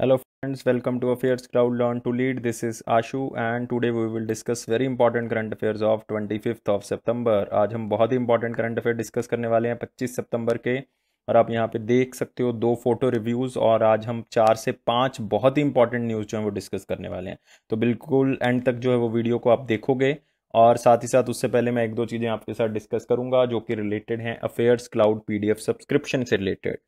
hello hello friends welcome to affairs cloud learn to lead this is ashu and we will discuss very important current affairs of twenty fifth of September आज हम बहुत ही important current affair discuss करने वाले हैं 25 सितंबर के और आप यहाँ पे देख सकते हो दो फोटो रिव्यूज़ और आज हम चार से पाँच बहुत ही इंपॉर्टेंट न्यूज़ जो है वो डिस्कस करने वाले हैं तो बिल्कुल एंड तक जो है वो वीडियो को आप देखोगे और साथ ही साथ उससे पहले मैं एक दो चीज़ें आपके साथ डिस्कस करूँगा जो कि रिलेटेड हैं अफेयर्स क्लाउड पीडीएफ सब्सक्रिप्शन से रिलेटेड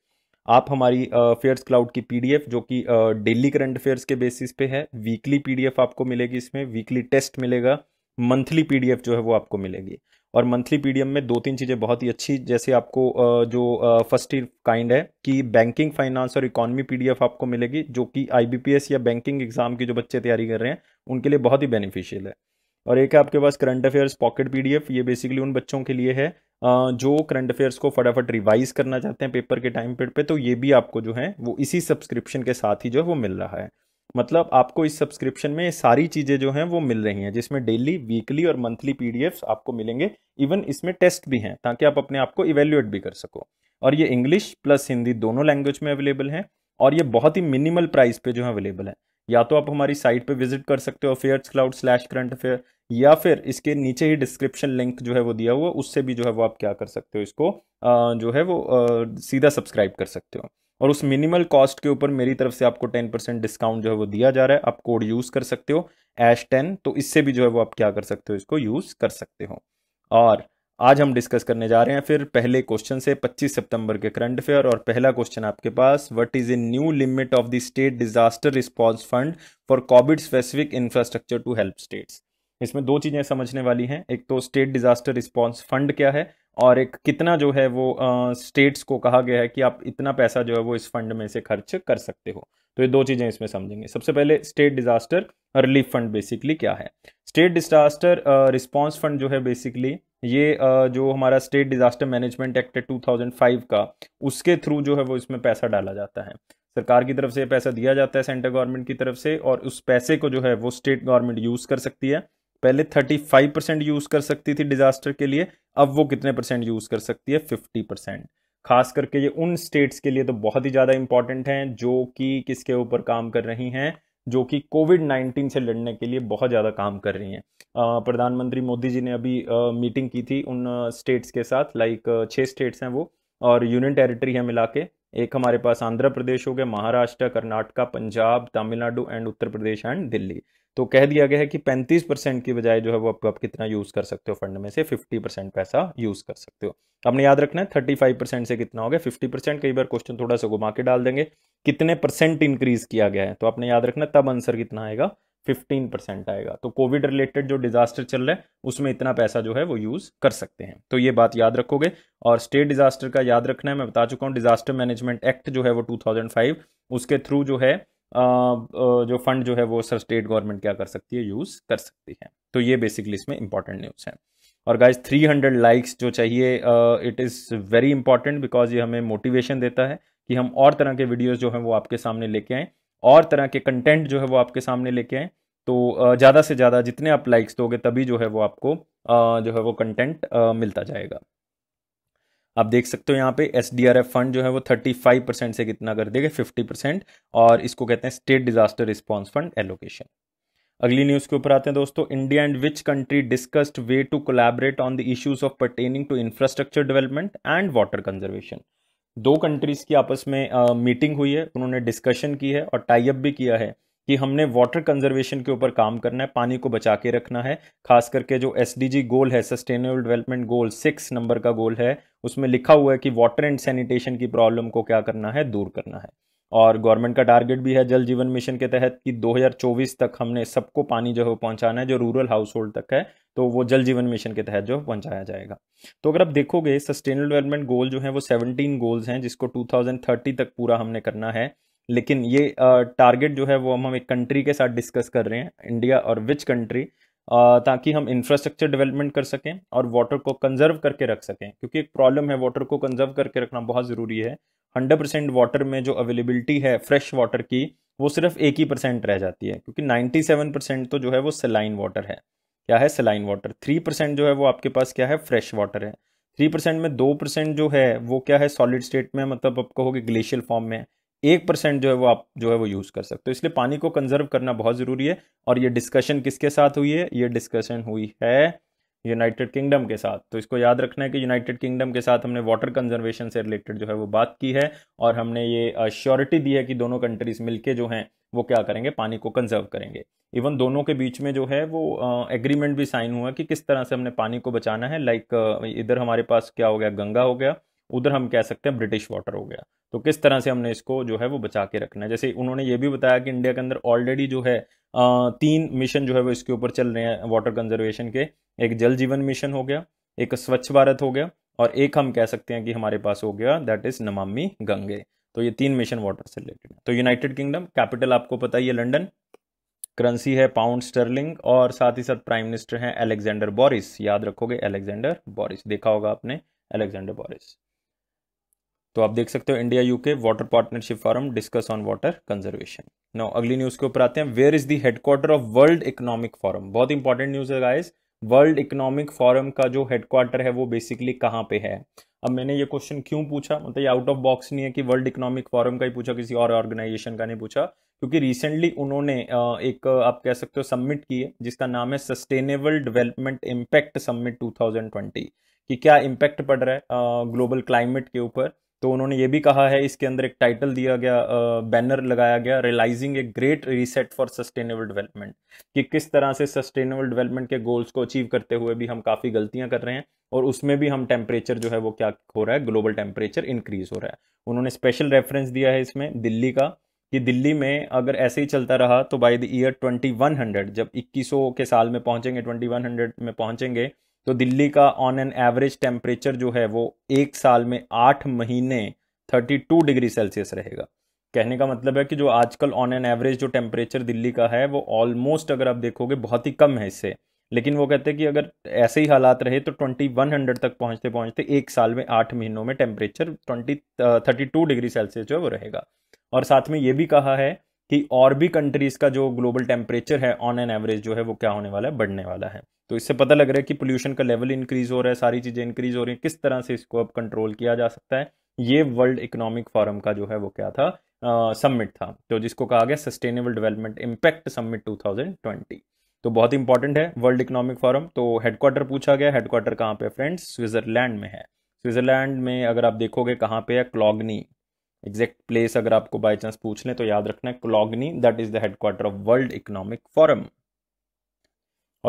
आप हमारी अफेयर्स क्लाउड की पीडीएफ जो कि डेली करंट अफेयर्स के बेसिस पे है वीकली पीडीएफ आपको मिलेगी इसमें वीकली टेस्ट मिलेगा मंथली पीडीएफ जो है वो आपको मिलेगी और मंथली पीडीएफ में दो तीन चीज़ें बहुत ही अच्छी जैसे आपको जो फर्स्ट काइंड है कि बैंकिंग फाइनेंस और इकोनॉमी पीडीएफ आपको मिलेगी जो कि आईबीपीएस या बैंकिंग एग्जाम की जो बच्चे तैयारी कर रहे हैं उनके लिए बहुत ही बेनिफिशियल है और एक है आपके पास करंट अफेयर्स पॉकेट पीडीएफ ये बेसिकली उन बच्चों के लिए है जो करंट अफेयर्स को फटाफट रिवाइज करना चाहते हैं पेपर के टाइम पीरियड पे तो ये भी आपको जो है वो इसी सब्सक्रिप्शन के साथ ही जो है वो मिल रहा है मतलब आपको इस सब्सक्रिप्शन में सारी चीज़ें जो हैं वो मिल रही हैं जिसमें डेली वीकली और मंथली पी आपको मिलेंगे इवन इसमें टेस्ट भी हैं ताकि आप अपने आप को इवेल्युएट भी कर सको और ये इंग्लिश प्लस हिंदी दोनों लैंग्वेज में अवेलेबल है और ये बहुत ही मिनिमल प्राइस पे जो है अवेलेबल है या तो आप हमारी साइट पे विजिट कर सकते हो affairs cloud slash current affair या फिर इसके नीचे ही डिस्क्रिप्शन लिंक जो है वो दिया हुआ उससे भी जो है वो आप क्या कर सकते हो इसको जो है वो सीधा सब्सक्राइब कर सकते हो और उस मिनिमल कॉस्ट के ऊपर मेरी तरफ से आपको टेन परसेंट डिस्काउंट जो है वो दिया जा रहा है आप कोड यूज़ कर सकते हो एश टेन तो इससे भी जो है वो आप क्या कर सकते हो इसको यूज़ कर सकते हो और आज हम डिस्कस करने जा रहे हैं फिर पहले क्वेश्चन से 25 सितंबर के करंट अफेयर और पहला क्वेश्चन आपके पास what is a new limit of the state disaster response fund for COVID specific infrastructure to help states इसमें दो चीज़ें समझने वाली हैं एक तो स्टेट डिज़ास्टर रिस्पॉन्स फंड क्या है और एक कितना जो है वो स्टेट्स को कहा गया है कि आप इतना पैसा जो है वो इस फंड में से खर्च कर सकते हो तो ये दो चीज़ें इसमें समझेंगे सबसे पहले state disaster relief fund basically क्या है स्टेट डिज़ास्टर रिस्पॉन्स फंड जो है बेसिकली ये uh, जो हमारा स्टेट डिज़ास्टर मैनेजमेंट एक्ट है टू का उसके थ्रू जो है वो इसमें पैसा डाला जाता है सरकार की तरफ से पैसा दिया जाता है सेंट्रल गवर्नमेंट की तरफ से और उस पैसे को जो है वो स्टेट गवर्नमेंट यूज़ कर सकती है पहले 35 परसेंट यूज कर सकती थी डिजास्टर के लिए अब वो कितने परसेंट यूज कर सकती है 50 परसेंट खास करके ये उन स्टेट्स के लिए तो बहुत ही ज़्यादा इंपॉर्टेंट हैं जो कि किसके ऊपर काम कर रही हैं जो कि कोविड 19 से लड़ने के लिए बहुत ज़्यादा काम कर रही हैं प्रधानमंत्री मोदी जी ने अभी आ, मीटिंग की थी उन स्टेट्स के साथ लाइक छः स्टेट्स हैं वो और यूनियन टेरिटरी है मिला के एक हमारे पास आंध्र प्रदेश हो गया महाराष्ट्र कर्नाटका पंजाब तमिलनाडु एंड उत्तर प्रदेश एंड दिल्ली तो कह दिया गया है कि 35 परसेंट की बजाय जो है वो आपको आप कितना यूज़ कर सकते हो फंड में से 50 परसेंट पैसा यूज़ कर सकते हो आपने याद रखना है 35 परसेंट से कितना हो गया 50 परसेंट कई बार क्वेश्चन थोड़ा सा घुमा के डाल देंगे कितने परसेंट इंक्रीज किया गया है तो आपने याद रखना तब आंसर कितना आएगा फिफ्टीन परसेंट आएगा तो कोविड रिलेटेड जो डिजास्टर चल रहा है उसमें इतना पैसा जो है वो यूज़ कर सकते हैं तो ये बात याद रखोगे और स्टेट डिजास्टर का याद रखना है मैं बता चुका हूँ डिजास्टर मैनेजमेंट एक्ट जो है वो टू उसके थ्रू जो है जो फंड जो है वो सर स्टेट गवर्नमेंट क्या कर सकती है यूज़ कर सकती है तो ये बेसिकली इसमें इंपॉर्टेंट न्यूज़ है और गाइज 300 लाइक्स जो चाहिए it is very important because ये हमें मोटिवेशन देता है कि हम और तरह के वीडियोज़ जो हैं वो आपके सामने लेके आएँ और तरह के कंटेंट जो है वो आपके सामने लेके आएँ तो ज़्यादा से ज़्यादा जितने आप लाइक्स दोगे तभी जो है वो आपको जो है वो कंटेंट मिलता जाएगा आप देख सकते हो यहाँ पे एस फंड जो है वो 35 परसेंट से कितना कर देगा 50 परसेंट और इसको कहते हैं state disaster response fund allocation अगली न्यूज़ के ऊपर आते हैं दोस्तों India and which country discussed way to collaborate on the issues of pertaining to infrastructure development and water conservation दो कंट्रीज़ की आपस में मीटिंग uh, हुई है उन्होंने डिस्कशन की है और टाइप भी किया है कि हमने वाटर कंजर्वेशन के ऊपर काम करना है पानी को बचा के रखना है खास करके जो एस गोल है sustainable development goal six number का गोल है उसमें लिखा हुआ है कि वाटर एंड सैनिटेशन की प्रॉब्लम को क्या करना है दूर करना है और गवर्नमेंट का टारगेट भी है जल जीवन मिशन के तहत कि 2024 तक हमने सबको पानी जो है पहुंचाना है जो रूरल हाउस होल्ड तक है तो वो जल जीवन मिशन के तहत जो पहुंचाया जाएगा तो अगर आप देखोगे सस्टेनेबल डेवलपमेंट गोल जो है वो 17 गोल्स हैं जिसको 2030 तक पूरा हमने करना है लेकिन ये टारगेट जो है वो हम हम एक कंट्री के साथ डिस्कस कर रहे हैं इंडिया और विच कंट्री ताकि हम इंफ्रास्ट्रक्चर डेवलपमेंट कर सकें और वाटर को कंजर्व करके रख सकें क्योंकि एक प्रॉब्लम है वाटर को कंजर्व करके रखना बहुत ज़रूरी है हंड्रेड परसेंट वाटर में जो अवेलेबिलिटी है फ्रेश वाटर की वो सिर्फ एक ही परसेंट रह जाती है क्योंकि नाइन्टी सेवन परसेंट तो जो है वो सलाइन वाटर है क्या है सलाइन वाटर थ्री परसेंट जो है वो आपके पास क्या है फ्रेश वाटर है थ्री परसेंट में दो परसेंट जो है वो क्या है सॉलिड स्टेट में मतलब आप कहोगे ग्लेशियल फॉर्म में एक परसेंट जो है वो आप जो है वो यूज़ कर सकते हो इसलिए पानी को कंजर्व करना बहुत ज़रूरी है और ये डिस्कशन किसके साथ हुई है ये डिस्कशन हुई है यूनाइटेड किंगडम के साथ तो इसको याद रखना है कि यूनाइटेड किंगडम के साथ हमने वाटर कंजर्वेशन से रिलेटेड जो है वो बात की है और हमने ये श्योरिटी दी है कि दोनों कंट्रीज मिलके जो हैं वो क्या करेंगे पानी को कंजर्व करेंगे इवन दोनों के बीच में जो है वो एग्रीमेंट भी साइन हुआ कि किस तरह से हमने पानी को बचाना है लाइक इधर हमारे पास क्या हो गया गंगा हो गया उधर हम कह सकते हैं ब्रिटिश वाटर हो गया तो किस तरह से हमने इसको जो है वो बचा के रखना है जैसे उन्होंने ये भी बताया कि इंडिया के अंदर ऑलरेडी जो है तीन मिशन जो है वो इसके ऊपर चल रहे हैं वाटर कंजर्वेशन के एक जल जीवन मिशन हो गया एक स्वच्छ भारत हो गया और एक हम कह सकते हैं कि हमारे पास हो गया दैट इज़ नमामी गंगे तो ये तीन मिशन वाटर से रिलेटेड तो यूनाइटेड किंगडम कैपिटल आपको पता ही है लंडन करंसी है पाउंड स्टर्लिंग और साथ ही साथ प्राइम मिनिस्टर हैं अलेक्जेंडर बोरिस याद रखोगे अलेक्जेंडर बोरिस देखा होगा आपने अलेक्जेंडर बोरिस तो आप देख सकते हो India UK water partnership forum discuss on water conservation no अगली न्यूज के ऊपर आते हैं where is the of world economic forum बहुत इंपॉर्टेंट न्यूज है गाइस वर्ल्ड इकोनॉमिक फॉरम का जो हेडक्वार्टर है वो बेसिकली कहाँ पे है अब मैंने ये क्वेश्चन क्यों पूछा मतलब ये आउट ऑफ बॉक्स नहीं है कि वर्ल्ड इकोनॉमिक फॉरम का ही पूछा किसी और ऑर्गेनाइजेशन का नहीं पूछा क्योंकि रिसेंटली उन्होंने एक आप कह सकते हो सबमिट की है जिसका नाम है सस्टेनेबल डेवलपमेंट इम्पैक्ट सबमिट 2020 कि क्या इम्पैक्ट पड़ रहा है ग्लोबल क्लाइमेट के ऊपर तो उन्होंने ये भी कहा है इसके अंदर एक टाइटल दिया गया बैनर लगाया गया realising a great reset for sustainable development कि किस तरह से सस्टेनेबल डेवलपमेंट के गोल्स को अचीव करते हुए भी हम काफ़ी गलतियां कर रहे हैं और उसमें भी हम टेम्परेचर जो है वो क्या हो रहा है ग्लोबल टेम्परेचर इंक्रीज हो रहा है उन्होंने स्पेशल रेफरेंस दिया है इसमें दिल्ली का कि दिल्ली में अगर ऐसे ही चलता रहा तो बाई द ईयर ट्वेंटी जब इक्कीस के साल में पहुंचेंगे ट्वेंटी में पहुंचेंगे तो दिल्ली का ऑन एन एवरेज टेम्परेचर जो है वो एक साल में आठ महीने 32 डिग्री सेल्सियस रहेगा कहने का मतलब है कि जो आजकल ऑन एन एवरेज जो टेम्परेचर दिल्ली का है वो ऑलमोस्ट अगर आप देखोगे बहुत ही कम है इससे लेकिन वो कहते हैं कि अगर ऐसे ही हालात रहे तो 2100 तक पहुंचते पहुंचते एक साल में आठ महीनों में temperature twenty thirty degree Celsius जो है वो रहेगा और साथ में ये भी कहा है कि और भी कंट्रीज़ का जो ग्लोबल टेम्परेचर है ऑन एन एवरेज जो है वो क्या होने वाला है बढ़ने वाला है तो इससे पता लग रहा है कि पोल्यूशन का लेवल इंक्रीज हो रहा है सारी चीज़ें इंक्रीज हो रही हैं किस तरह से इसको अब कंट्रोल किया जा सकता है ये वर्ल्ड इकोनॉमिक फोरम का जो है वो क्या था समिट uh, था तो जिसको कहा गया सस्टेनेबल डेवलपमेंट इम्पैक्ट समिट 2020 तो बहुत इंपॉर्टेंट है वर्ल्ड इकोनॉमिक फोरम तो हेडक्वार्टर पूछा गया हेडक्वार्टर कहाँ पे फ्रेंड्स स्विट्जरलैंड में है स्विट्जरलैंड में अगर आप देखोगे कहाँ पे है क्लॉगनी एग्जैक्ट प्लेस अगर आपको बाई चांस पूछ लें तो याद रखना है Cologny that is the headquarter of world economic forum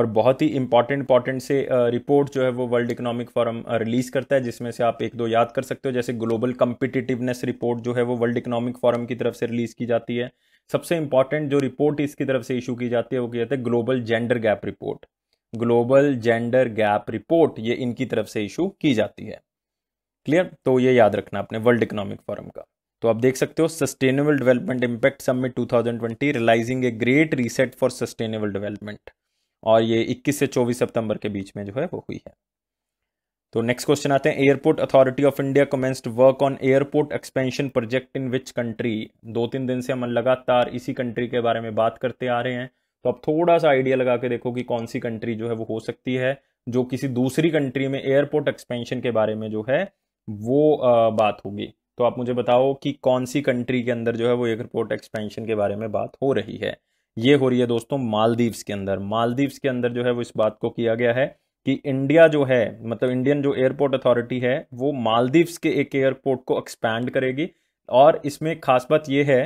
और बहुत ही इंपॉर्टेंट इंपॉर्टेंट से रिपोर्ट जो है वो वर्ल्ड इकोनॉमिक फोरम रिलीज करता है जिसमें से आप एक दो याद कर सकते हो जैसे ग्लोबल कम्पिटिटिवनेस रिपोर्ट जो है वो वर्ल्ड इकोनॉमिक फोरम की तरफ से रिलीज की जाती है सबसे इंपॉर्टेंट जो रिपोर्ट इसकी तरफ से इशू की जाती है वो कहते हैं है global gender gap report global gender gap report ये इनकी तरफ से इशू की जाती है क्लियर तो ये याद रखना अपने वर्ल्ड इकोनॉमिक फोरम का तो आप देख सकते हो sustainable development impact thousand twenty realising a great reset for sustainable development और ये 21 से 24 सितंबर के बीच में जो है वो हुई है तो नेक्स्ट क्वेश्चन आते हैं airport authority of India commenced work on airport expansion project in which country दो तीन दिन से हम लगातार इसी कंट्री के बारे में बात करते आ रहे हैं तो आप थोड़ा सा आइडिया लगा के देखो कि कौन सी कंट्री जो है वो हो सकती है जो किसी दूसरी कंट्री में एयरपोर्ट एक्सपेंशन के बारे में जो है वो बात होगी तो आप मुझे बताओ कि कौन सी कंट्री के अंदर जो है वो एयरपोर्ट एक्सपेंशन के बारे में बात हो रही है ये हो रही है दोस्तों मालदीव्स के अंदर मालदीव्स के अंदर जो है वो इस बात को किया गया है कि इंडिया जो है मतलब इंडियन जो एयरपोर्ट अथॉरिटी है वो मालदीव्स के एक एयरपोर्ट को एक्सपैंड करेगी और इसमें खास बात यह है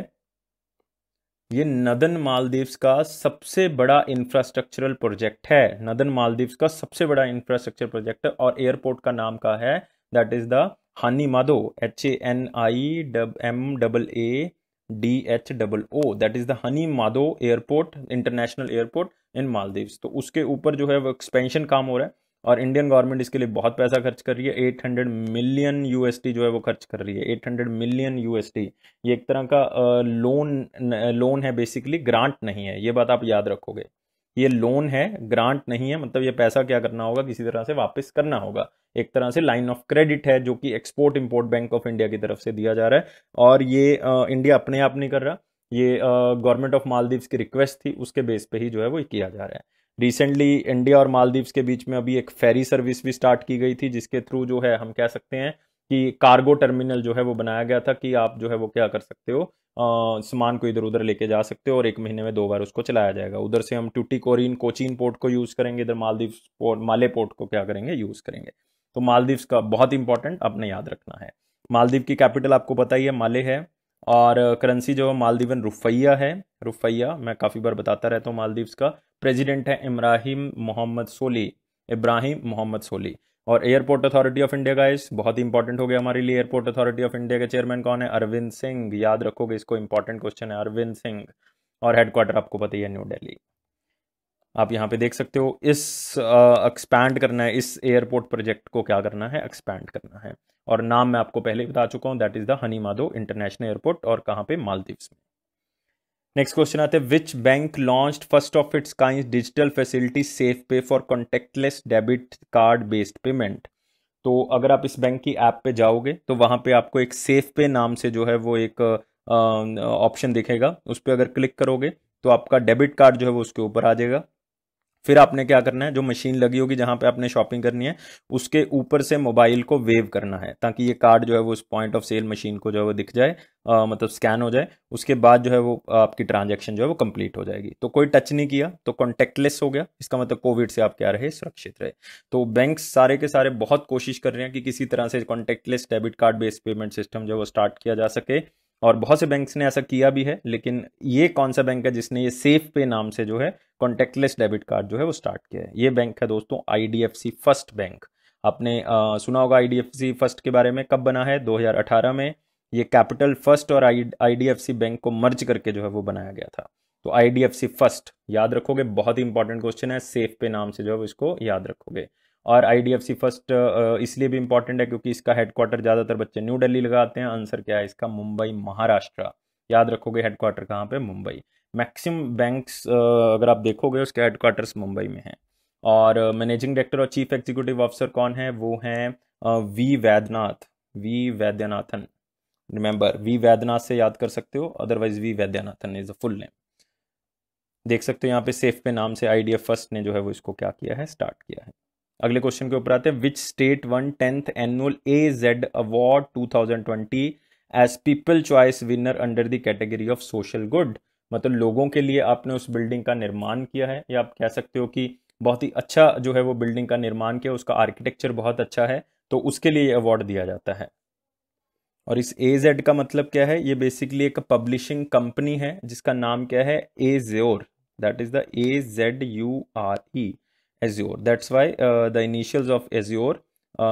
ये नदन मालदीव्स का सबसे बड़ा इंफ्रास्ट्रक्चरल प्रोजेक्ट है नदन मालदीव्स का सबसे बड़ा इंफ्रास्ट्रक्चर प्रोजेक्ट और एयरपोर्ट का नाम का है that is the Hanimaadhoo H A N I W M double A D H double O that is the Hanimaadhoo airport international airport in Maldives तो उसके ऊपर जो है वो एक्सपेंशन काम हो रहा है और इंडियन गवर्नमेंट इसके लिए बहुत पैसा खर्च कर रही है 800 मिलियन टी जो है वो खर्च कर रही है 800 मिलियन टी ये एक तरह का लोन लोन है बेसिकली ग्रांट नहीं है ये बात आप याद रखोगे ये लोन है ग्रांट नहीं है मतलब ये पैसा क्या करना होगा किसी तरह से वापस करना होगा एक तरह से लाइन ऑफ क्रेडिट है जो कि export import bank of India की तरफ से दिया जा रहा है और ये आ, इंडिया अपने आप नहीं कर रहा ये गवर्नमेंट ऑफ मालदीव्स की रिक्वेस्ट थी उसके बेस पे ही जो है वो किया जा रहा है रिसेंटली इंडिया और मालदीव्स के बीच में अभी एक फेरी सर्विस भी स्टार्ट की गई थी जिसके थ्रू जो है हम कह सकते हैं कि कार्गो टर्मिनल जो है वो बनाया गया था कि आप जो है वो क्या कर सकते हो सामान को इधर उधर लेके जा सकते हो और एक महीने में दो बार उसको चलाया जाएगा उधर से हम ट्यूटी कोरिन कोचिन पोर्ट को यूज़ करेंगे इधर मालदीव पोर्ट माले पोर्ट को क्या करेंगे यूज़ करेंगे तो मालदीव्स का बहुत इंपॉर्टेंट आपने याद रखना है मालदीव की कैपिटल आपको पता ही है माले है और करेंसी जो है मालदीवन रुफैया है रुफैया मैं काफ़ी बार बताता रहता हूँ मालदीव्स का प्रेजिडेंट है इब्राहिम मोहम्मद सोली इब्राहिम मोहम्मद सोली और एयरपोर्ट अथॉरिटी ऑफ इंडिया का इस बहुत ही इंपॉर्टेंट हो गया हमारे लिए एयरपोर्ट अथॉरिटी ऑफ इंडिया के चेयरमैन कौन है अरविंद सिंह याद रखोगे इसको इंपॉर्टेंट क्वेश्चन है अरविंद सिंह और हेडक्वार्टर आपको पता ही है न्यू दिल्ली आप यहाँ पे देख सकते हो इस एक्सपैंड uh, करना है इस एयरपोर्ट प्रोजेक्ट को क्या करना है एक्सपैंड करना है और नाम मैं आपको पहले बता चुका हूँ that is the Hanimaadhoo international airport और कहाँ पे मालदीव्स में नेक्स्ट क्वेश्चन आते हैं which bank launch first of its kinds digital facility safe pay for contactless debit card based payment तो अगर आप इस बैंक की ऐप पे जाओगे तो वहाँ पे आपको एक सेफ पे नाम से जो है वो एक ऑप्शन दिखेगा उस पर अगर क्लिक करोगे तो आपका डेबिट कार्ड जो है वो उसके ऊपर आ जाएगा फिर आपने क्या करना है जो मशीन लगी होगी जहां पे आपने शॉपिंग करनी है उसके ऊपर से मोबाइल को वेव करना है ताकि ये कार्ड जो है वो उस पॉइंट ऑफ सेल मशीन को जो है वो दिख जाए आ, मतलब स्कैन हो जाए उसके बाद जो है वो आपकी ट्रांजैक्शन जो है वो कंप्लीट हो जाएगी तो कोई टच नहीं किया तो कॉन्टेक्टलेस हो गया इसका मतलब कोविड से आप क्या रहे सुरक्षित रहे तो बैंक सारे के सारे बहुत कोशिश कर रहे हैं कि किसी तरह से contactless debit card based payment system जो है वो स्टार्ट किया जा सके और बहुत से बैंक्स ने ऐसा किया भी है लेकिन ये कौन सा बैंक है जिसने ये सेफ पे नाम से जो है कॉन्टेक्टलेस डेबिट कार्ड जो है वो स्टार्ट किया है ये बैंक है दोस्तों आई फर्स्ट बैंक आपने सुना होगा आई फर्स्ट के बारे में कब बना है 2018 में ये कैपिटल फर्स्ट और आई बैंक को मर्ज करके जो है वो बनाया गया था तो आई फर्स्ट याद रखोगे बहुत ही इंपॉर्टेंट क्वेश्चन है सेफ पे नाम से जो है इसको याद रखोगे और आईडीएफसी फर्स्ट इसलिए भी इंपॉर्टेंट है क्योंकि इसका हेडक्वार्टर ज़्यादातर बच्चे न्यू दिल्ली लगाते हैं आंसर क्या है इसका मुंबई महाराष्ट्र याद रखोगे हेडक्वार्टर कहाँ पे मुंबई मैक्सिमम बैंक्स अगर आप देखोगे उसके हेडक्वार्टर्स मुंबई में हैं और मैनेजिंग डायरेक्टर और चीफ एग्जीक्यूटिव ऑफिसर कौन है वो हैं V Vaidyanath V Vaidyanathan remember V Vaidyanath से याद कर सकते हो otherwise V Vaidyanathan is a full name देख सकते हो यहाँ पे सेफ पे नाम से आई फर्स्ट ने जो है वो इसको क्या किया है स्टार्ट किया है अगले क्वेश्चन के ऊपर आते हैं which state won tenth annual A Z award two thousand twenty as people choice winner under the category of social good मतलब लोगों के लिए आपने उस बिल्डिंग का निर्माण किया है या आप कह सकते हो कि बहुत ही अच्छा जो है वो बिल्डिंग का निर्माण किया उसका आर्किटेक्चर बहुत अच्छा है तो उसके लिए अवार्ड दिया जाता है और इस ए जेड का मतलब क्या है ये बेसिकली एक पब्लिशिंग कंपनी है जिसका नाम क्या है Azure that is the A Z U R E Azure that's why the initials of Azure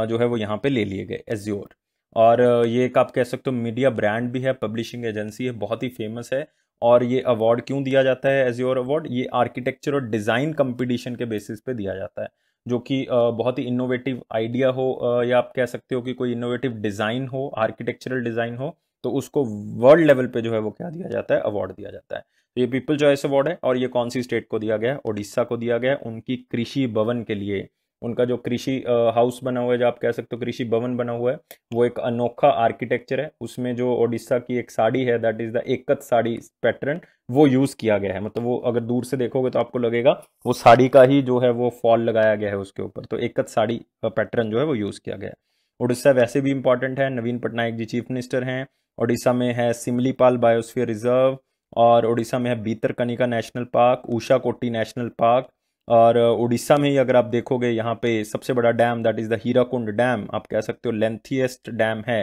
जो है वो यहाँ पे ले लिए गए एज्योर और uh, ये एक आप कह सकते हो मीडिया ब्रांड भी है पब्लिशिंग एजेंसी है बहुत ही फेमस है और ये अवार्ड क्यों दिया जाता है एज्योर अवार्ड ये आर्किटेक्चर और डिज़ाइन कंपटीशन के बेसिस पे दिया जाता है जो कि uh, बहुत ही इनोवेटिव आइडिया हो uh, या आप कह सकते हो कि कोई इनोवेटिव डिज़ाइन हो आर्किटेक्चरल डिज़ाइन हो तो उसको वर्ल्ड लेवल पे जो है वो क्या दिया जाता है अवार्ड दिया जाता है तो ये पीपल चॉइस अवार्ड है और ये कौन सी स्टेट को दिया गया है ओडिशा को दिया गया है उनकी कृषि भवन के लिए उनका जो कृषि हाउस बना हुआ है जो आप कह सकते हो कृषि भवन बना हुआ है वो एक अनोखा आर्किटेक्चर है उसमें जो ओडिशा की एक साड़ी है दैट इज़ द एकत साड़ी पैटर्न वो यूज़ किया गया है मतलब वो अगर दूर से देखोगे तो आपको लगेगा वो साड़ी का ही जो है वो फॉल लगाया गया है उसके ऊपर तो एकत साड़ी पैटर्न जो है वो यूज़ किया गया है उड़ीसा वैसे भी इंपॉर्टेंट है नवीन पटनायक जी चीफ मिनिस्टर हैं ओडिशा में है सिमलीपाल बायोस्फीयर रिजर्व और उड़ीसा में है भीतरकनिका नेशनल पार्क ऊषा कोटी नेशनल पार्क और उड़ीसा में ही अगर आप देखोगे यहाँ पे सबसे बड़ा dam that is the Hirakud dam आप कह सकते हो लेंथीएस्ट डैम है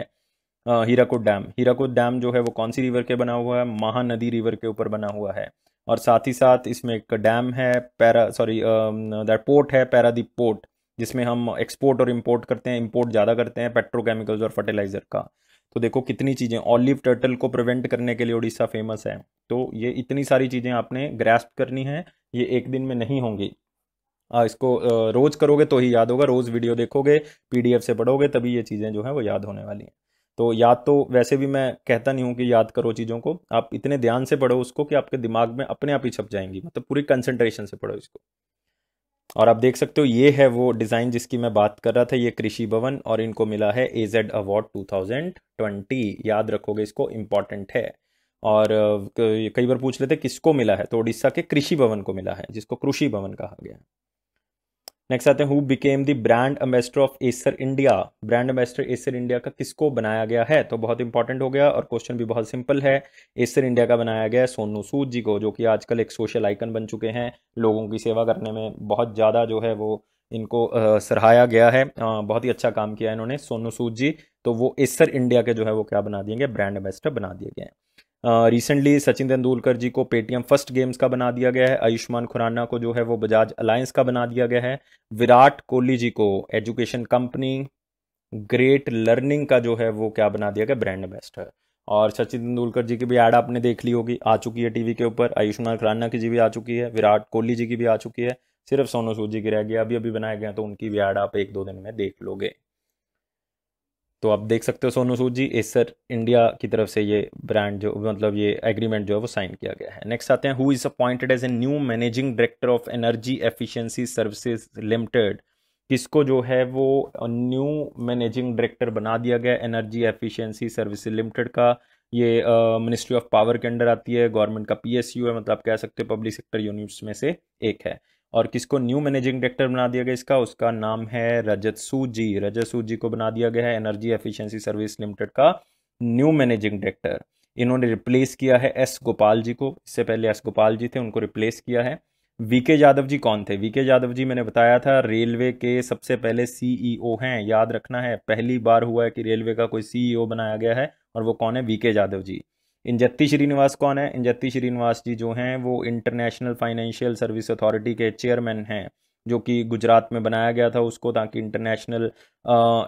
हीराकुंड डैम हीराकुंड डैम जो है वो कौन सी रिवर के बना हुआ है महानदी रिवर के ऊपर बना हुआ है और साथ ही साथ इसमें एक डैम है पैरा सॉरी दैट पोर्ट है पैरादीप पोर्ट जिसमें हम एक्सपोर्ट और इम्पोर्ट करते हैं इम्पोर्ट ज़्यादा करते हैं पेट्रोकेमिकल्स और फर्टिलाइज़र का तो देखो कितनी चीज़ें ऑलिव टर्टल को प्रिवेंट करने के लिए उड़ीसा फेमस है तो ये इतनी सारी चीज़ें आपने ग्रैस्प करनी है ये एक दिन में नहीं होंगी आ, इसको रोज़ करोगे तो ही याद होगा रोज़ वीडियो देखोगे पीडीएफ से पढ़ोगे तभी ये चीज़ें जो हैं वो याद होने वाली हैं तो याद तो वैसे भी मैं कहता नहीं हूँ कि याद करो चीज़ों को आप इतने ध्यान से पढ़ो उसको कि आपके दिमाग में अपने आप ही छप जाएंगी मतलब पूरी कंसनट्रेशन से पढ़ो इसको और आप देख सकते हो ये है वो डिज़ाइन जिसकी मैं बात कर रहा था ये कृषि भवन और इनको मिला है एजेड अवार्ड 2020 याद रखोगे इसको इम्पॉर्टेंट है और कई बार पूछ लेते किसको मिला है तो उड़ीसा के कृषि भवन को मिला है जिसको कृषि भवन कहा गया है नेक्स्ट आते हैं who became the brand ambassador of Acer India brand ambassador Acer India का किसको बनाया गया है तो बहुत इंपॉर्टेंट हो गया और क्वेश्चन भी बहुत सिंपल है एसर इंडिया का बनाया गया है सोनू सूद जी को जो कि आजकल एक सोशल आइकन बन चुके हैं लोगों की सेवा करने में बहुत ज़्यादा जो है वो इनको सराहाया गया है आ, बहुत ही अच्छा काम किया है इन्होंने सोनू सूद जी तो वो एसर इंडिया के जो है वो क्या बना दिए गए ब्रांड एम्बेसडर बना दिए गए हैं रिसेंटली सचिन तेंदुलकर जी को पेटीएम फर्स्ट गेम्स का बना दिया गया है आयुष्मान खुराना को जो है वो बजाज अलायंस का बना दिया गया है विराट कोहली जी को एजुकेशन कंपनी ग्रेट लर्निंग का जो है वो क्या बना दिया गया ब्रांड एम्बेस्टर और सचिन तेंदुलकर जी की भी ऐड आपने देख ली होगी आ चुकी है टीवी के ऊपर आयुष्मान खुराना की जी भी आ चुकी है विराट कोहली जी की भी आ चुकी है सिर्फ सोनू सूद जी की रह गया अभी अभी बनाए गए तो उनकी भी ऐड आप एक दो दिन में देख लोगे तो आप देख सकते हो सोनू सूद जी एसर इंडिया की तरफ से ये ब्रांड जो मतलब ये एग्रीमेंट जो है वो साइन किया गया है नेक्स्ट आते हैं who is appointed as a new managing director of energy efficiency services limited किसको जो है वो न्यू मैनेजिंग डायरेक्टर बना दिया गया एनर्जी एफिशियंसी सर्विस लिमिटेड का ये मिनिस्ट्री ऑफ पावर के अंडर आती है गवर्नमेंट का पी है मतलब आप कह सकते हो पब्लिक सेक्टर यूनिट्स में से एक है और किसको न्यू मैनेजिंग डायरेक्टर बना दिया गया इसका उसका नाम है रजत जी रजत जी को बना दिया गया है एनर्जी एफिशिएंसी सर्विस लिमिटेड का न्यू मैनेजिंग डायरेक्टर इन्होंने रिप्लेस किया है एस गोपाल जी को इससे पहले एस गोपाल जी थे उनको रिप्लेस किया है वीके यादव जी कौन थे वीके यादव जी मैंने बताया था रेलवे के सबसे पहले सीईओ e हैं याद रखना है पहली बार हुआ है कि रेलवे का कोई सीईओ e बनाया गया है और वो कौन है वीके यादव जी इंजत्ती श्रीनिवास कौन है इंजत्ती श्रीनिवास जी जो हैं वो इंटरनेशनल फाइनेंशियल सर्विस अथॉरिटी के चेयरमैन हैं जो कि गुजरात में बनाया गया था उसको ताकि इंटरनेशनल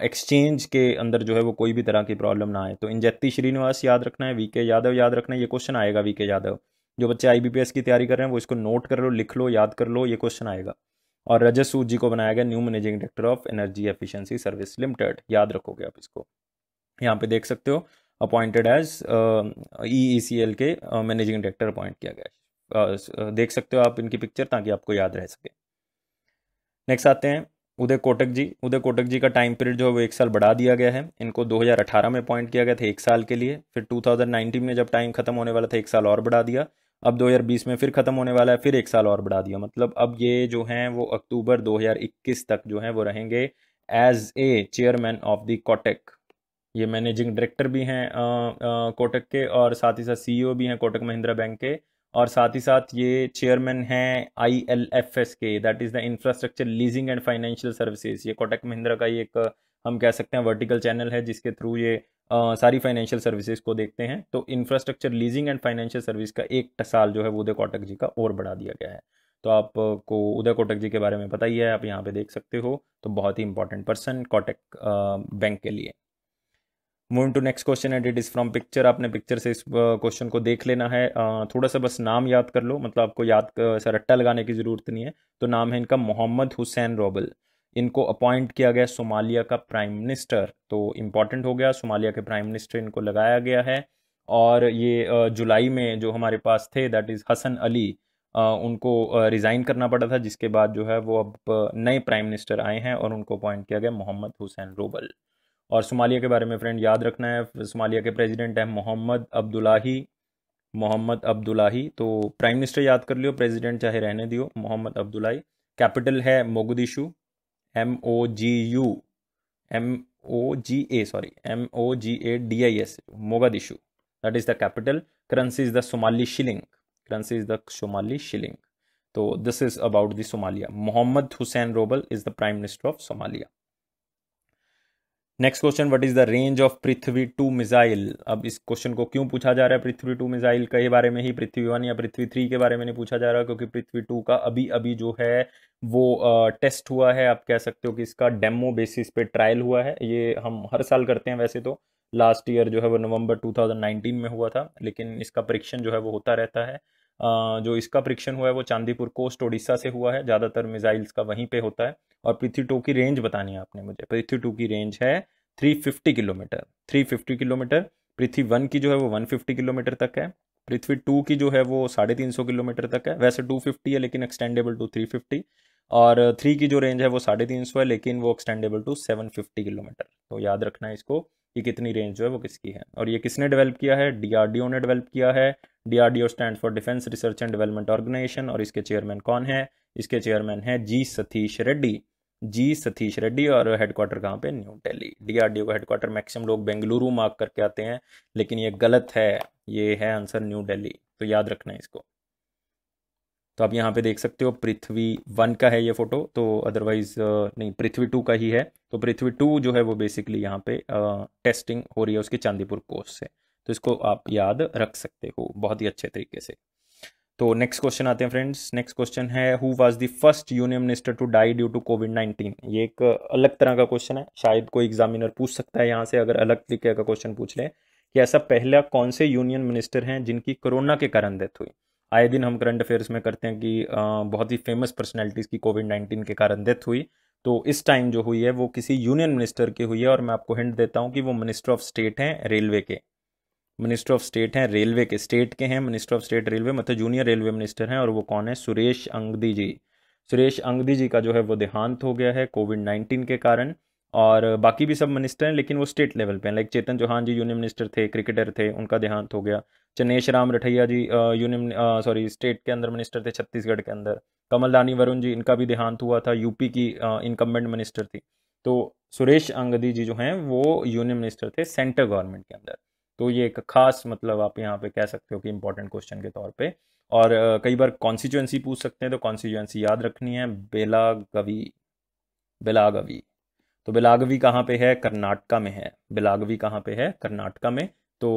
एक्सचेंज के अंदर जो है वो कोई भी तरह की प्रॉब्लम ना आए तो इंजत्ती श्रीनिवास याद रखना है वीके यादव याद रखना है ये क्वेश्चन आएगा वीके यादव जो बच्चे आईबीपीएस की तैयारी कर रहे हैं वो इसको नोट कर लो लिख लो याद कर लो ये क्वेश्चन आएगा और रजत सूद जी को बनाया गया new managing director of energy efficiency service limited याद रखोगे आप इसको यहाँ पे देख सकते हो appointed as E E C L के मैनेजिंग डायरेक्टर अपॉइंट किया गया है uh, uh, देख सकते हो आप इनकी पिक्चर ताकि आपको याद रह सके नेक्स्ट आते हैं उदय कोटक जी उदय कोटक जी का टाइम पीरियड जो है वो एक साल बढ़ा दिया गया है इनको 2018 में अपॉइंट किया गया था एक साल के लिए फिर 2019 में जब टाइम खत्म होने वाला था एक साल और बढ़ा दिया अब 2020 में फिर ख़त्म होने वाला है फिर एक साल और बढ़ा दिया मतलब अब ये जो हैं वो अक्टूबर 2021 तक जो हैं वो रहेंगे as a chairman of the Kotak ये मैनेजिंग डायरेक्टर भी हैं कोटक के और साथ ही साथ सीईओ e भी हैं कोटक महिंद्रा बैंक के और साथ ही साथ ये चेयरमैन हैं आई एल एफ एस के that is the infrastructure leasing and financial services ये कोटक महिंद्रा का ही एक हम कह सकते हैं वर्टिकल चैनल है जिसके थ्रू ये आ, सारी फाइनेंशियल सर्विसेज को देखते हैं तो infrastructure leasing and financial service का एक टसाल जो है वो उदय कोटक जी का और बढ़ा दिया गया है तो आपको उदय कोटक जी के बारे में पता ही है आप यहाँ पे देख सकते हो तो बहुत ही इंपॉर्टेंट पर्सन कोटक बैंक के लिए moving to next question and it is from picture आपने पिक्चर से इस क्वेश्चन को देख लेना है थोड़ा सा बस नाम याद कर लो मतलब आपको याद ऐसा रट्टा लगाने की ज़रूरत नहीं है तो नाम है इनका मोहम्मद हुसैन रोबल इनको अपॉइंट किया गया सोमालिया का प्राइम मिनिस्टर तो इम्पॉर्टेंट हो गया सोमालिया के प्राइम मिनिस्टर इनको लगाया गया है और ये जुलाई में जो हमारे पास थे दैट इज़ हसन अली उनको रिज़ाइन करना पड़ा था जिसके बाद जो है वो अब नए प्राइम मिनिस्टर आए हैं और उनको अपॉइंट किया गया मोहम्मद हुसैन रोबल और सोमालिया के बारे में फ्रेंड याद रखना है सोमालिया के प्रेसिडेंट हैं मोहम्मद अब्दुल्लाही मोहम्मद अब्दुल्लाही तो प्राइम मिनिस्टर याद कर लियो प्रेसिडेंट चाहे रहने दियो मोहम्मद अब्दुल्लाही कैपिटल है Mogadishu M O G U M O G A sorry M O G A D I S Mogadishu that is the capital currency is the Somali shilling currency is the Somali shilling तो this is about the Somalia Mohammed Hussein Roble is the prime minister of Somalia next question what is the range of Prithvi two missile अब इस question को क्यों पूछा जा रहा है पृथ्वी two missile के बारे में ही पृथ्वी वन या पृथ्वी थ्री के बारे में नहीं पूछा जा रहा क्योंकि पृथ्वी टू का अभी अभी जो है वो आ, टेस्ट हुआ है आप कह सकते हो कि इसका डेमो बेसिस पे ट्रायल हुआ है ये हम हर साल करते हैं वैसे तो लास्ट ईयर जो है वो नवंबर 2019 में हुआ था लेकिन इसका परीक्षण जो है वो होता रहता है जो इसका परीक्षण हुआ है वो चांदीपुर कोस्ट ओडिशा से हुआ है ज़्यादातर मिसाइल्स का वहीं पे होता है और पृथ्वी टू की रेंज बतानी है आपने मुझे पृथ्वी टू की रेंज है 350 किलोमीटर 350 किलोमीटर पृथ्वी वन की जो है वो 150 किलोमीटर तक है पृथ्वी टू की जो है वो साढ़े तीन सौ किलोमीटर तक है वैसे टू फिफ्टी है लेकिन एक्सटेंडेबल टू थ्री फिफ्टी और थ्री की जो रेंज है वो साढ़े तीन सौ है लेकिन वो extendable two seven fifty kilometre तो याद रखना है इसको कि कितनी रेंज जो है वो किसकी है और ये किसने डेवलप किया है डीआरडीओ ने डेवलप किया है DRDO stand for defence research and development organisation और इसके चेयरमैन कौन है इसके चेयरमैन है जी सतीश रेड्डी जी सतीश रेड्डी और हेडक्वार्टर कहाँ पे न्यू डेली डीआरडीओ का हेडक्वार्टर मैक्सिमम लोग बेंगलुरु मार्क करके आते हैं लेकिन ये गलत है ये है आंसर न्यू डेली तो याद रखना इसको तो आप यहाँ पे देख सकते हो पृथ्वी वन का है ये फोटो तो अदरवाइज नहीं पृथ्वी टू का ही है तो पृथ्वी टू जो है वो बेसिकली यहाँ पे टेस्टिंग हो रही है उसके चांदीपुर कोर्स से तो इसको आप याद रख सकते हो बहुत ही अच्छे तरीके से तो नेक्स्ट क्वेश्चन आते हैं फ्रेंड्स नेक्स्ट क्वेश्चन है who was the first union minister to die due to COVID nineteen ये एक अलग तरह का क्वेश्चन है शायद कोई एग्जामिनर पूछ सकता है यहाँ से अगर अलग तरीके का क्वेश्चन पूछ लें कि ऐसा पहला कौन से यूनियन मिनिस्टर हैं जिनकी कोरोना के कारण डेथ हुई आए दिन हम करंट अफेयर्स में करते हैं कि बहुत ही फेमस पर्सनैलिटीज़ की कोविड नाइन्टीन के कारण डेथ हुई तो इस टाइम जो हुई है वो किसी यूनियन मिनिस्टर की हुई है और मैं आपको हिंट देता हूँ कि वो मिनिस्टर ऑफ स्टेट हैं रेलवे के मिनिस्टर ऑफ स्टेट हैं रेलवे के स्टेट के हैं मिनिस्टर ऑफ स्टेट रेलवे मतलब जूनियर रेलवे मिनिस्टर हैं और वो कौन है सुरेश अंगदी जी सुरेश अंगदी जी का जो है वो देहांत हो गया है कोविड नाइन्टीन के कारण और बाकी भी सब मिनिस्टर हैं लेकिन वो स्टेट लेवल पे हैं like Chetan Chauhan ji union minister थे क्रिकेटर थे उनका देहांत हो गया Chanesh Ram Rathiya ji union sorry state के अंदर मिनिस्टर थे छत्तीसगढ़ के अंदर कमल रानी वरुण जी इनका भी देहांत हुआ था यूपी की इनकम्बेंट मिनिस्टर थी तो सुरेश अंगदी जी जो हैं वो यूनियन मिनिस्टर थे सेंट्रल गवर्नमेंट के अंदर तो ये एक खास मतलब आप यहाँ पे कह सकते हो कि इंपॉर्टेंट क्वेश्चन के तौर पे और कई बार कॉन्स्टिट्यूएंसी पूछ सकते हैं तो कॉन्स्टिट्यूएंसी याद रखनी है बेलागवी बेलागवी तो बिलागवी कहाँ पे है कर्नाटका में है बिलागवी कहाँ पे है कर्नाटका में तो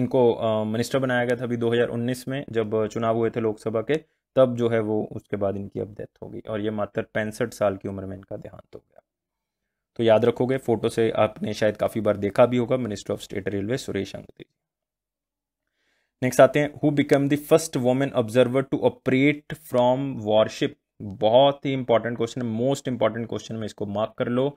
इनको मिनिस्टर बनाया गया था अभी 2019 में जब चुनाव हुए थे लोकसभा के तब जो है वो उसके बाद इनकी अब डेथ हो गई और ये मात्र पैंसठ साल की उम्र में इनका देहांत हो गया तो याद रखोगे फोटो से आपने शायद काफ़ी बार देखा भी होगा minister of state railway Suresh Angadi next आते हैं who become the first women observer to operate from warship बहुत ही इंपॉर्टेंट क्वेश्चन है मोस्ट इंपॉर्टेंट क्वेश्चन में इसको मार्क कर लो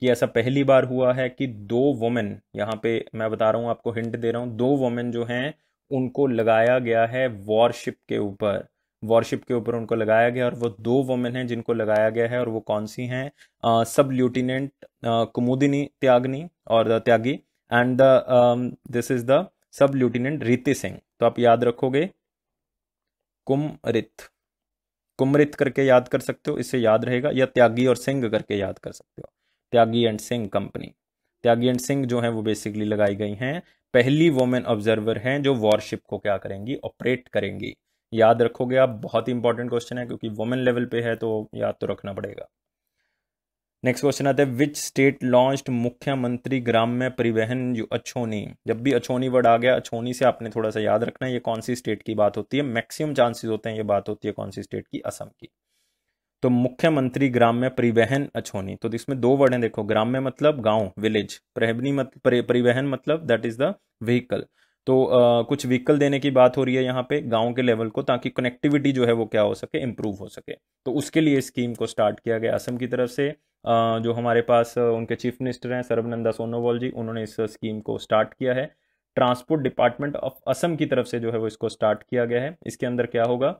कि ऐसा पहली बार हुआ है कि दो वोमेन यहाँ पे मैं बता रहा हूँ आपको हिंट दे रहा हूँ दो वोमेन जो हैं उनको लगाया गया है वॉरशिप के ऊपर वॉरशिप के ऊपर उनको लगाया गया और वो दो वोमेन हैं जिनको लगाया गया है और वो कौन सी हैं सब ल्यूटिनेंट कुमुदिनी त्यागनी और Tyagi and this is the sub lieutenant Riti Singh तो आप याद रखोगे कुमरित कुमृत करके याद कर सकते हो इससे याद रहेगा या त्यागी और सिंह करके याद कर सकते हो Tyagi and Singh company Tyagi and Singh जो है वो बेसिकली लगाई गई हैं पहली वोमेन ऑब्जर्वर हैं जो वॉरशिप को क्या करेंगी ऑपरेट करेंगी याद रखोगे आप बहुत ही इंपॉर्टेंट क्वेश्चन है क्योंकि वोमेन लेवल पे है तो याद तो रखना पड़ेगा नेक्स्ट क्वेश्चन आता है विच स्टेट लॉन्च मुख्यमंत्री ग्राम्य परिवहन अछोनी जब भी अछोनी वर्ड आ गया अछोनी से आपने थोड़ा सा याद रखना है ये कौन सी स्टेट की बात होती है मैक्सिमम चांसेस होते हैं ये बात होती है कौन सी स्टेट की असम की तो मुख्यमंत्री ग्राम्य परिवहन अछोनी तो इसमें दो वर्ड है देखो ग्राम्य मतलब गांव विलेज प्रहबनी मत परिवहन मतलब दैट इज द व्हीकल तो आ, कुछ व्हीकल देने की बात हो रही है यहाँ पे गांव के लेवल को ताकि कनेक्टिविटी जो है वो क्या हो सके इम्प्रूव हो सके तो उसके लिए स्कीम को स्टार्ट किया गया असम की तरफ से आ, जो हमारे पास उनके चीफ मिनिस्टर हैं सर्वनंदा सोनोवाल जी उन्होंने इस स्कीम को स्टार्ट किया है ट्रांसपोर्ट डिपार्टमेंट ऑफ असम की तरफ से जो है वो इसको स्टार्ट किया गया है इसके अंदर क्या होगा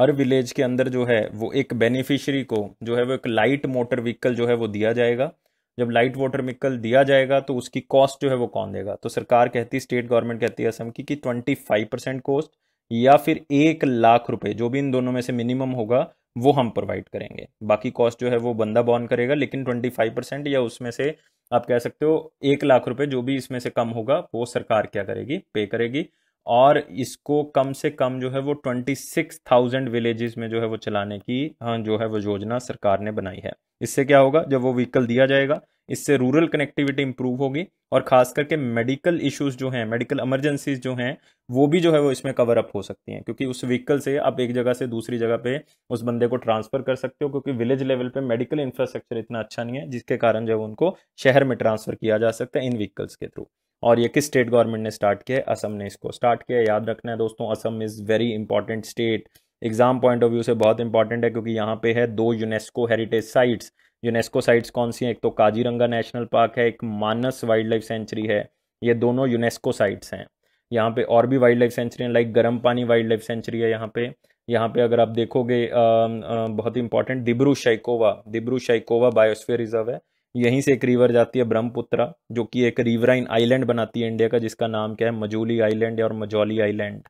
हर विलेज के अंदर जो है वो एक बेनिफिशियरी को जो है वो एक लाइट मोटर व्हीकल जो है वो दिया जाएगा जब लाइट वाटर मिकल दिया जाएगा तो उसकी कॉस्ट जो है वो कौन देगा तो सरकार कहती है स्टेट गवर्नमेंट कहती है असम की कि ट्वेंटी फाइव परसेंट कॉस्ट या फिर एक लाख रुपए जो भी इन दोनों में से मिनिमम होगा वो हम प्रोवाइड करेंगे बाकी कॉस्ट जो है वो बंदा बॉन करेगा लेकिन ट्वेंटी फाइव परसेंट या उसमें से आप कह सकते हो एक लाख रुपए जो भी इसमें से कम होगा वो सरकार क्या करेगी पे करेगी और इसको कम से कम जो है वो ट्वेंटी सिक्स थाउजेंड विलेजेस में जो है वो चलाने की हाँ, जो है वो योजना सरकार ने बनाई है इससे क्या होगा जब वो व्हीकल दिया जाएगा इससे रूरल कनेक्टिविटी इंप्रूव होगी और खास करके मेडिकल इश्यूज जो हैं मेडिकल इमरजेंसीज जो हैं वो भी जो है वो इसमें कवर अप हो सकती हैं क्योंकि उस व्हीकल से आप एक जगह से दूसरी जगह पे उस बंदे को ट्रांसफ़र कर सकते हो क्योंकि विलेज लेवल पे मेडिकल इंफ्रास्ट्रक्चर इतना अच्छा नहीं है जिसके कारण जो है उनको शहर में ट्रांसफ़र किया जा सकता है इन व्हीकल्स के थ्रू और ये किस स्टेट गवर्नमेंट ने स्टार्ट किया है असम ने इसको स्टार्ट किया है याद रखना है दोस्तों Assam is very important state exam point of view से बहुत इंपॉर्टेंट है क्योंकि यहाँ पे है दो UNESCO heritage sites UNESCO sites कौन सी हैं एक तो काजीरंगा नेशनल पार्क है एक मानस वाइल्ड लाइफ सेंचुरी है ये दोनों यूनेस्को साइट्स हैं यहाँ पे और भी वाइल्ड लाइफ सेंचुरी लाइक गर्म पानी वाइल्ड लाइफ सेंचुरी है यहाँ पे यहाँ पे अगर आप देखोगे आ, आ, बहुत important Dibru Saikhowa Dibru Saikhowa biosphere reserve है यहीं से एक रिवर जाती है ब्रह्मपुत्रा जो कि एक रिवराइन आइलैंड बनाती है इंडिया का जिसका नाम क्या है मजूली आइलैंड और मजौली आइलैंड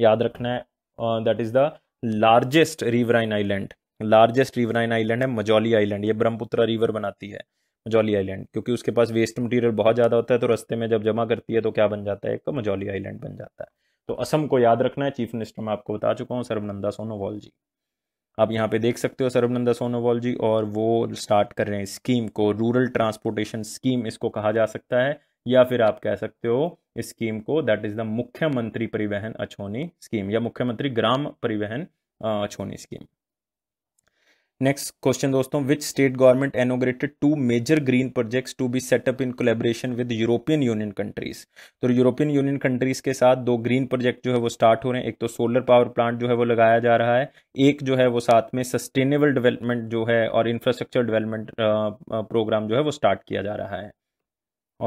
याद रखना है that is the largest riverine island largest riverine island है मजौली आइलैंड ये ब्रह्मपुत्रा रिवर बनाती है मजौली आइलैंड क्योंकि उसके पास वेस्ट मटीरियल बहुत ज़्यादा होता है तो रस्ते में जब जमा करती है तो क्या बन जाता है एक मजौली आइलैंड बन जाता है तो असम को याद रखना है चीफ मिनिस्टर मैं आपको बता चुका हूँ सर्वनंदा सोनोवाल जी आप यहाँ पे देख सकते हो सर्वनंदा सोनोवाल जी और वो स्टार्ट कर रहे हैं स्कीम को रूरल ट्रांसपोर्टेशन स्कीम इसको कहा जा सकता है या फिर आप कह सकते हो इस स्कीम को दैट इज द मुख्यमंत्री परिवहन अछोनी स्कीम या मुख्यमंत्री ग्राम परिवहन अछोनी स्कीम नेक्स्ट क्वेश्चन दोस्तों which state government inaugurated two major green projects to be set up in collaboration with European Union countries तो यूरोपियन यूनियन कंट्रीज के साथ दो ग्रीन प्रोजेक्ट जो है वो स्टार्ट हो रहे हैं एक तो सोलर पावर प्लांट जो है वो लगाया जा रहा है एक जो है वो साथ में सस्टेनेबल डेवलपमेंट जो है और इंफ्रास्ट्रक्चर डेवलपमेंट प्रोग्राम जो है वो स्टार्ट किया जा रहा है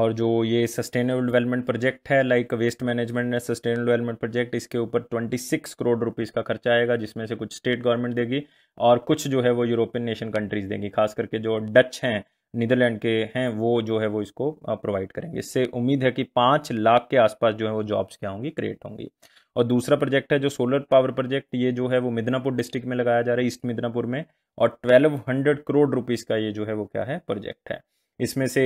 और जो ये सस्टेनेबल डेवलपमेंट प्रोजेक्ट है like waste management sustainable development project इसके ऊपर 26 करोड़ रुपीज़ का खर्चा आएगा जिसमें से कुछ स्टेट गवर्नमेंट देगी और कुछ जो है वो यूरोपियन नेशन कंट्रीज़ देंगी खास करके जो डच हैं नीदरलैंड के हैं वो जो है वो इसको प्रोवाइड करेंगे इससे उम्मीद है कि पाँच लाख के आसपास जो है वो जॉब्स क्या होंगी क्रिएट होंगी और दूसरा प्रोजेक्ट है जो सोलर पावर प्रोजेक्ट ये जो है वो मिदनापुर डिस्ट्रिक्ट में लगाया जा रहा है ईस्ट मिदनापुर में और ट्वेल्व हंड्रेड करोड़ रुपीज़ का ये जो है वो क्या है प्रोजेक्ट है इसमें से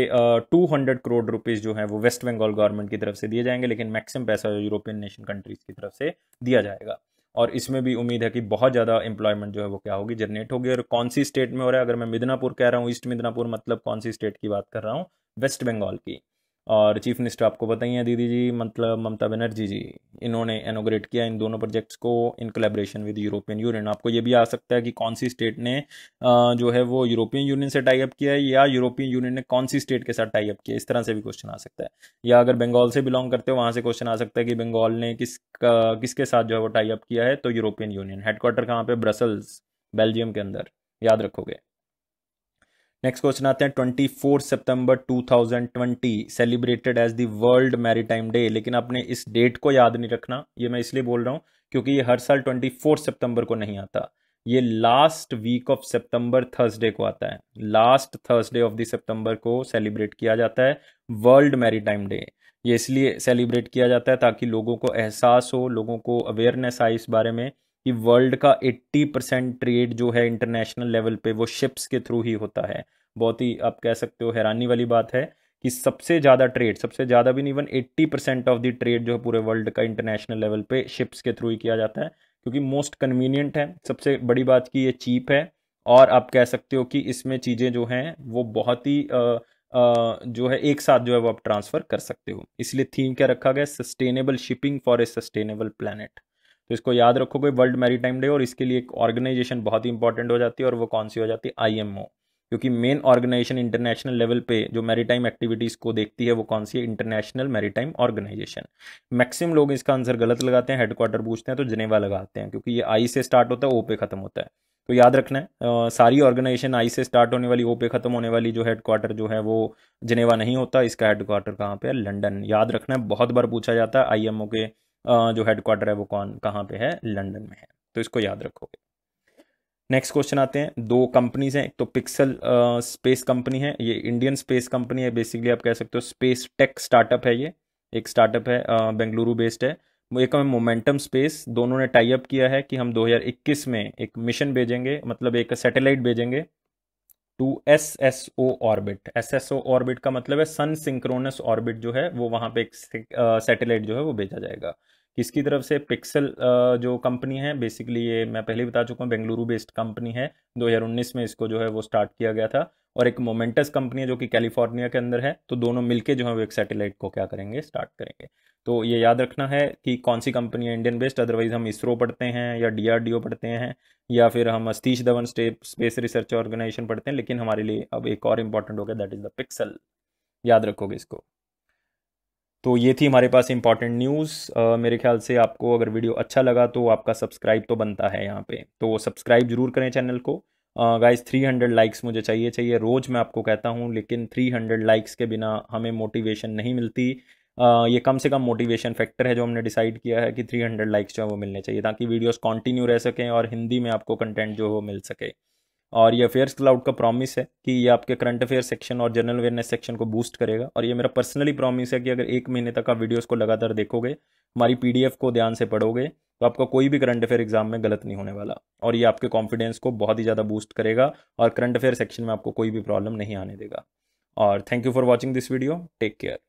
टू हंड्रेड करोड़ रुपीज़ जो है वो वेस्ट बंगाल गवर्नमेंट की तरफ से दिए जाएंगे लेकिन मैक्सिम पैसा यूरोपियन नेशन कंट्रीज़ की तरफ से दिया जाएगा और इसमें भी उम्मीद है कि बहुत ज़्यादा एम्प्लॉयमेंट जो है वो क्या होगी जनरेट होगी और कौन सी स्टेट में हो रहा है अगर मैं मिदनापुर कह रहा हूँ ईस्ट मिदनापुर मतलब कौन सी स्टेट की बात कर रहा हूँ वेस्ट बंगाल की और चीफ मिनिस्टर आपको बताइए दीदी जी मतलब ममता बनर्जी जी इन्होंने एनोग्रेट किया इन दोनों प्रोजेक्ट्स को in collaboration with European Union आपको ये भी आ सकता है कि कौन सी स्टेट ने जो है वो यूरोपियन यूनियन से टाई अप किया है या यूरोपियन यूनियन ने कौन सी स्टेट के साथ टाई अप किया इस तरह से भी क्वेश्चन आ सकता है या अगर बंगाल से बिलोंग करते हो वहाँ से क्वेश्चन आ सकता है कि बंगाल ने किस किसके साथ जो है वो टाई अप किया है तो यूरोपियन यूनियन हेडक्वार्टर कहाँ पर ब्रसल्स बेल्जियम के अंदर याद रखोगे नेक्स्ट क्वेश्चन आते हैं twenty September two thousand twenty celebrated as the world maritime day लेकिन आपने इस डेट को याद नहीं रखना ये मैं इसलिए बोल रहा हूँ क्योंकि ये हर साल ट्वेंटी सितंबर को नहीं आता ये last week of September Thursday को आता है last Thursday of the September को सेलिब्रेट किया जाता है वर्ल्ड मैरीटाइम डे ये इसलिए सेलिब्रेट किया जाता है ताकि लोगों को एहसास हो लोगों को अवेयरनेस आए इस बारे में कि वर्ल्ड का 80 परसेंट ट्रेड जो है इंटरनेशनल लेवल पे वो शिप्स के थ्रू ही होता है बहुत ही आप कह सकते हो हैरानी वाली बात है कि सबसे ज़्यादा ट्रेड सबसे ज़्यादा भी नहीं even eighty percent of the trade जो है पूरे वर्ल्ड का इंटरनेशनल लेवल पे शिप्स के थ्रू ही किया जाता है क्योंकि मोस्ट कन्वीनियंट है सबसे बड़ी बात कि ये चीप है और आप कह सकते हो कि इसमें चीज़ें जो हैं वो बहुत ही आ, आ, जो है एक साथ जो है वो आप ट्रांसफ़र कर सकते हो इसलिए थीम क्या रखा गया sustainable shipping for a sustainable planet तो इसको याद रखोगे वर्ल्ड मैरी डे और इसके लिए एक ऑर्गेनाइजेशन बहुत ही इंपॉर्टेंट हो जाती है और वो कौन सी हो जाती है आई क्योंकि मेन ऑर्गेनाइजेशन इंटरनेशनल लेवल पे जो मैरीटाइम एक्टिविटीज़ को देखती है वो कौन सी है इंटरनेशनल मैरीटाइम ऑर्गेनाइजेशन मैक्सिमम लोग इसका आंसर गलत लगाते हैं हेडक्वार्टर पूछते हैं तो जनेवा लगाते हैं क्योंकि ये आई से स्टार्ट होता है ओ पे खत्म होता है तो याद रखना है आ, सारी ऑर्गेनाइजेशन आई से स्टार्ट होने वाली ओ पे खत्म होने वाली जो हेडक्वार्टर जो है वो जनेवा नहीं होता इसका हेडक्वार्टर कहाँ पे है लंडन याद रखना है बहुत बार पूछा जाता है ओ के आ, जो हेडक्वार्टर है वो कौन कहाँ पे है लंडन में है तो इसको याद रखोगे नेक्स्ट क्वेश्चन आते हैं दो कंपनीज हैं एक तो पिक्सल स्पेस कंपनी है ये इंडियन स्पेस कंपनी है बेसिकली आप कह सकते हो स्पेस टेक स्टार्टअप है ये एक स्टार्टअप है बेंगलुरु बेस्ड है एक हमें मोमेंटम स्पेस दोनों ने टाई अप किया है कि हम 2021 में एक मिशन भेजेंगे मतलब एक सैटेलाइट भेजेंगे to S S O orbit S S O orbit का मतलब है सन सिंक्रोनस ऑर्बिट जो है वो वहाँ पे एक सैटेलाइट जो है वो भेजा जाएगा किसकी तरफ से पिक्सल जो कंपनी है बेसिकली ये मैं पहले बता चुका हूँ बेंगलुरु बेस्ड कंपनी है 2019 में इसको जो है वो स्टार्ट किया गया था और एक मोमेंटस कंपनी है जो कि कैलिफोर्निया के अंदर है तो दोनों मिलके जो है वो एक सैटेलाइट को क्या करेंगे स्टार्ट करेंगे तो ये याद रखना है कि कौन सी कंपनी है इंडियन बेस्ड अदरवाइज हम इसरो पढ़ते हैं या डीआरडीओ पढ़ते हैं या फिर हम Satish Dhawan step space research organisation पढ़ते हैं लेकिन हमारे लिए अब एक और इंपॉर्टेंट हो गया दैट इज़ द पिक्सल याद रखोगे इसको तो ये थी हमारे पास इंपॉर्टेंट न्यूज़ मेरे ख्याल से आपको अगर वीडियो अच्छा लगा तो आपका सब्सक्राइब तो बनता है यहाँ पे तो सब्सक्राइब जरूर करें चैनल को गाइस थ्री हंड्रेड लाइक्स मुझे चाहिए चाहिए रोज़ मैं आपको कहता हूँ लेकिन थ्री हंड्रेड लाइक्स के बिना हमें मोटिवेशन नहीं मिलती uh, ये कम से कम मोटिवेशन फैक्टर है जो हमने डिसाइड किया है कि थ्री हंड्रेड लाइक्स जो है वो मिलने चाहिए ताकि वीडियोज़ कॉन्टिन्यू रह सकें और हिंदी में आपको कंटेंट जो हो मिल सके और ये अफेयर्स क्लाउड का प्रॉमिस है कि ये आपके करंट अफेयर सेक्शन और जनरल अवेयरनेस सेक्शन को बूस्ट करेगा और ये मेरा पर्सनली प्रॉमिस है कि अगर एक महीने तक आप वीडियोस को लगातार देखोगे हमारी पीडीएफ को ध्यान से पढ़ोगे तो आपका कोई भी करंट अफेयर एग्जाम में गलत नहीं होने वाला और ये आपके कॉन्फिडेंस को बहुत ही ज़्यादा बूस्ट करेगा और करंट अफेयर सेक्शन में आपको कोई भी प्रॉब्लम नहीं आने देगा और thank you for watching this video take care